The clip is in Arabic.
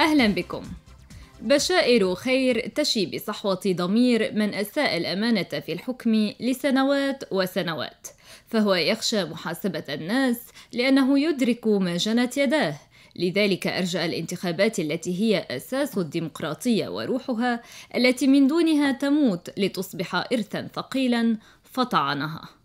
أهلا بكم بشائر خير تشي بصحوة ضمير من أساء الأمانة في الحكم لسنوات وسنوات فهو يخشى محاسبة الناس لأنه يدرك ما جنت يداه لذلك أرجأ الانتخابات التي هي أساس الديمقراطية وروحها التي من دونها تموت لتصبح إرثا ثقيلا فطعنها